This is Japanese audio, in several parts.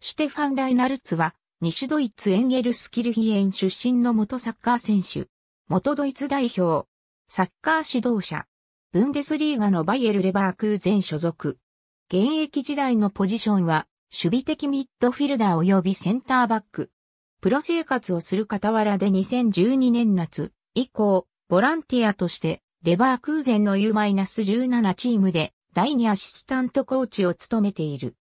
シュテファン・ライナルツは、西ドイツエンゲルスキルヒエン出身の元サッカー選手。元ドイツ代表。サッカー指導者。ブンデスリーガのバイエル・レバークーゼン所属。現役時代のポジションは、守備的ミッドフィルダー及びセンターバック。プロ生活をする傍らで2012年夏以降、ボランティアとして、レバークーゼンの U-17 チームで第2アシスタントコーチを務めている。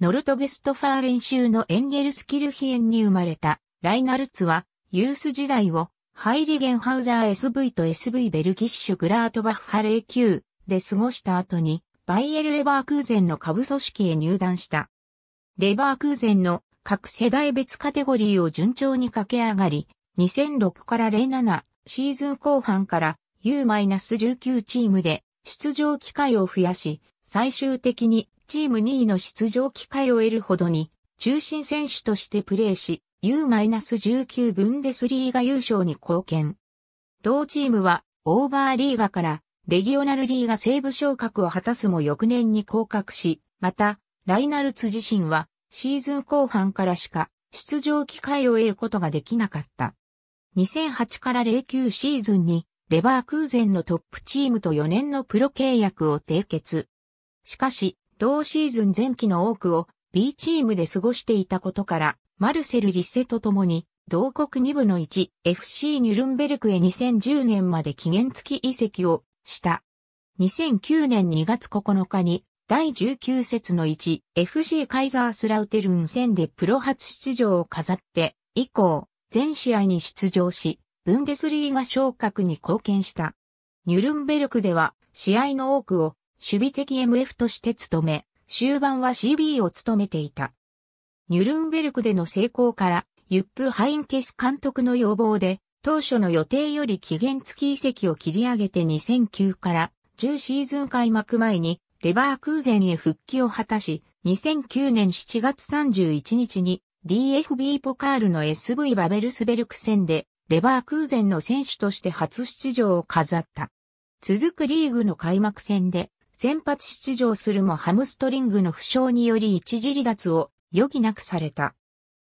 ノルトベストファーレン州のエンゲルスキルヒエンに生まれたライナルツは、ユース時代をハイリゲンハウザー SV と SV ベルギッシュグラートバッハレー級で過ごした後に、バイエル・レバークーゼンの下部組織へ入団した。レバークーゼンの各世代別カテゴリーを順調に駆け上がり、2006から07シーズン後半から U-19 チームで出場機会を増やし、最終的にチーム2位の出場機会を得るほどに、中心選手としてプレーし、U-19 ブンデスリーガ優勝に貢献。同チームは、オーバーリーガから、レギオナルリーガ西部昇格を果たすも翌年に降格し、また、ライナルツ自身は、シーズン後半からしか、出場機会を得ることができなかった。2008から09シーズンに、レバークーゼンのトップチームと4年のプロ契約を締結。しかし、同シーズン前期の多くを B チームで過ごしていたことから、マルセル・リッセと共に、同国2部の 1FC ニュルンベルクへ2010年まで期限付き移籍をした。2009年2月9日に第19節の 1FC カイザースラウテルン戦でプロ初出場を飾って以降全試合に出場しブンデスリーガ昇格に貢献した。ニュルンベルクでは試合の多くを守備的 MF として務め、終盤は CB を務めていた。ニュルンベルクでの成功から、ユップ・ハインケス監督の要望で、当初の予定より期限付き移籍を切り上げて2009から10シーズン開幕前にレバークーゼンへ復帰を果たし、2009年7月31日に DFB ポカールの SV バベルスベルク戦でレバークーゼンの選手として初出場を飾った。続くリーグの開幕戦で先発出場するもハムストリングの負傷により一時離脱を余儀なくされた。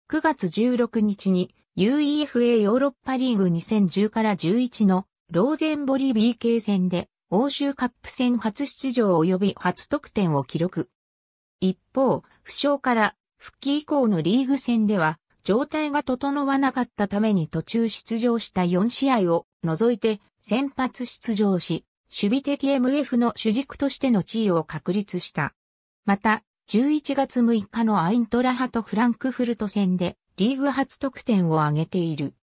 9月16日に UEFA ヨーロッパリーグ2010から11のローゼンボリ BK 戦で欧州カップ戦初出場及び初得点を記録。一方、負傷から復帰以降のリーグ戦では状態が整わなかったために途中出場した4試合を除いて先発出場し、守備的 MF の主軸としての地位を確立した。また、11月6日のアイントラハとフランクフルト戦でリーグ初得点を挙げている。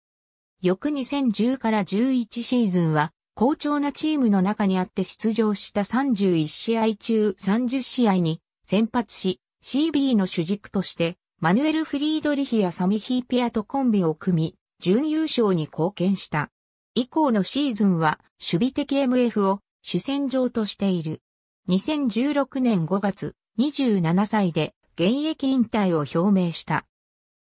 翌2010から11シーズンは好調なチームの中にあって出場した31試合中30試合に先発し CB の主軸としてマヌエル・フリードリヒやサミヒーペアとコンビを組み準優勝に貢献した。以降のシーズンは守備的 MF を主戦場としている。2016年5月、27歳で現役引退を表明した。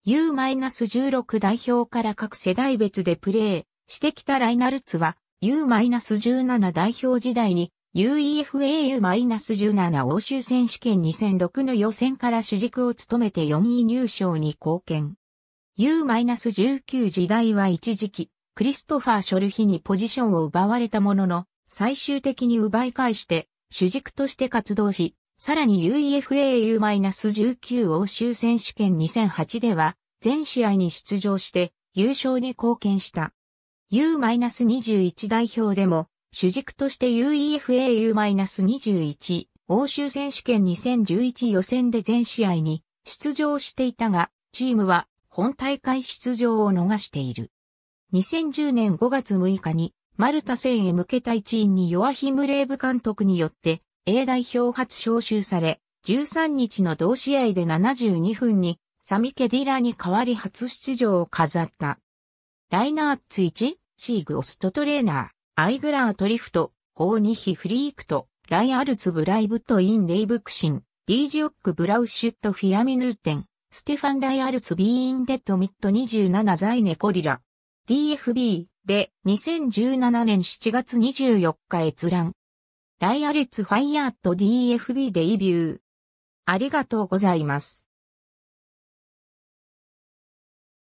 U-16 代表から各世代別でプレーしてきたライナルツは U-17 代表時代に UEFAU-17 欧州選手権2006の予選から主軸を務めて4位入賞に貢献。U-19 時代は一時期クリストファー・ショルヒにポジションを奪われたものの、最終的に奪い返して、主軸として活動し、さらに UEFAU-19 欧州選手権2008では、全試合に出場して優勝に貢献した。U-21 代表でも、主軸として UEFAU-21 欧州選手権2011予選で全試合に出場していたが、チームは本大会出場を逃している。2010年5月6日に、マルタ戦へ向けた一員にヨアヒム・レーブ監督によって、A 代表初招集され、13日の同試合で72分に、サミケディラに代わり初出場を飾った。ライナーツ1、シーグ・オストトレーナー、アイグラートリフト、オーニヒ・フリークト、ライアルツ・ブライブト・イン・レイブクシン、ディージオック・ブラウシュット・フィアミヌーテン、ステファン・ライアルツ・ビーイン・デッド・ミット27イネコリラ。DFB で2017年7月24日閲覧。ライアレツファイアート DFB デビュー。ありがとうございます。